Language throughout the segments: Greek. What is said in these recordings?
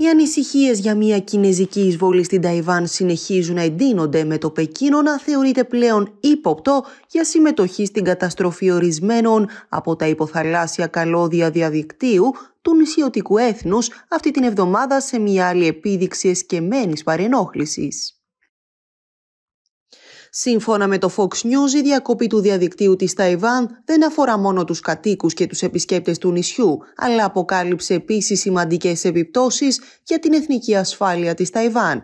Οι ανησυχίες για μια κινέζικη εισβολή στην Ταϊβάν συνεχίζουν να εντείνονται με το Πεκίνο να θεωρείται πλέον ύποπτο για συμμετοχή στην καταστροφή ορισμένων από τα υποθαλάσσια καλώδια διαδικτύου του νησιωτικού έθνους αυτή την εβδομάδα σε μια άλλη επίδειξη εσκεμμένης παρενόχλησης. Σύμφωνα με το Fox News, η διακοπή του διαδικτύου της Ταϊβάν δεν αφορά μόνο τους κατοίκους και τους επισκέπτες του νησιού, αλλά αποκάλυψε επίσης σημαντικές επιπτώσεις για την εθνική ασφάλεια της Ταϊβάν.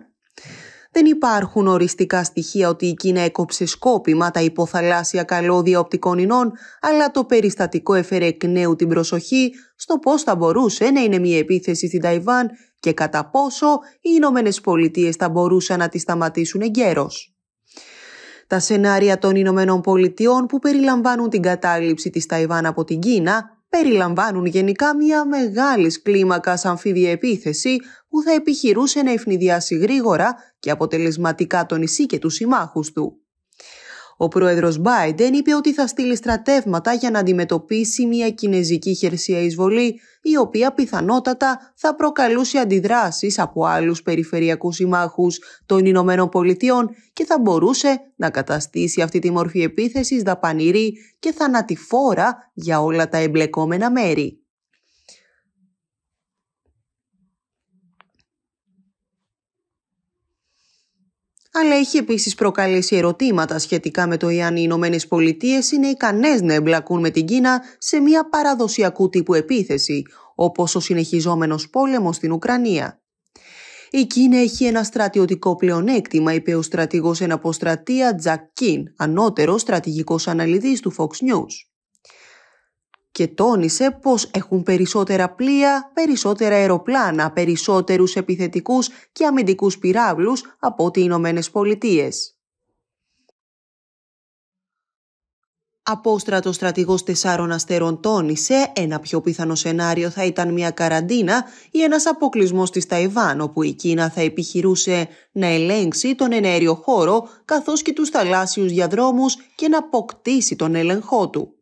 Δεν υπάρχουν οριστικά στοιχεία ότι η Κίνα έκοψε σκόπιμα τα υποθαλάσσια καλώδια οπτικών ινών, αλλά το περιστατικό έφερε εκ νέου την προσοχή στο πώς θα μπορούσε να είναι μια επίθεση στην Ταϊβάν και κατά πόσο οι Ηνωμένες Πολιτείες θα μπορούσαν να τη σταματήσουν εγκαίρως. Τα σενάρια των Ηνωμένων Πολιτειών που περιλαμβάνουν την κατάληψη της Ταϊβάν από την Κίνα περιλαμβάνουν γενικά μια μεγάλης κλίμακας αμφίδια επίθεση που θα επιχειρούσε να ευνηδιάσει γρήγορα και αποτελεσματικά τον νησί και τους συμμάχους του. Ο πρόεδρος Biden είπε ότι θα στείλει στρατεύματα για να αντιμετωπίσει μια κινέζικη χερσαία εισβολή, η οποία πιθανότατα θα προκαλούσε αντιδράσεις από άλλους περιφερειακούς συμμάχους των Ηνωμένων Πολιτειών και θα μπορούσε να καταστήσει αυτή τη μορφή επίθεσης δαπανηρή και θανατηφόρα για όλα τα εμπλεκόμενα μέρη. αλλά έχει επίσης προκαλέσει ερωτήματα σχετικά με το εάν οι Ηνωμένες Πολιτείες είναι ικανές να εμπλακούν με την Κίνα σε μια παραδοσιακού τύπου επίθεση, όπως ο συνεχιζόμενος πόλεμος στην Ουκρανία. Η Κίνα έχει ένα στρατιωτικό πλεονέκτημα, είπε ο στρατηγός εναποστρατεία Τζακ Κιν, ανώτερος στρατηγικός αναλυτής του Fox News και τόνισε πως έχουν περισσότερα πλοία, περισσότερα αεροπλάνα, περισσότερους επιθετικούς και αμυντικούς πυράβλους από ότι οι Ηνωμένε Πολιτείες. Απόστρατο στρατηγός τεσσάρων αστέρων τόνισε ένα πιο πιθανό σενάριο θα ήταν μια καραντίνα ή ένας αποκλεισμός της Ταϊβάν όπου η Κίνα θα επιχειρούσε να ελέγξει τον ενέριο χώρο καθώς και τους θαλάσσιους διαδρόμους και να αποκτήσει τον έλεγχό του.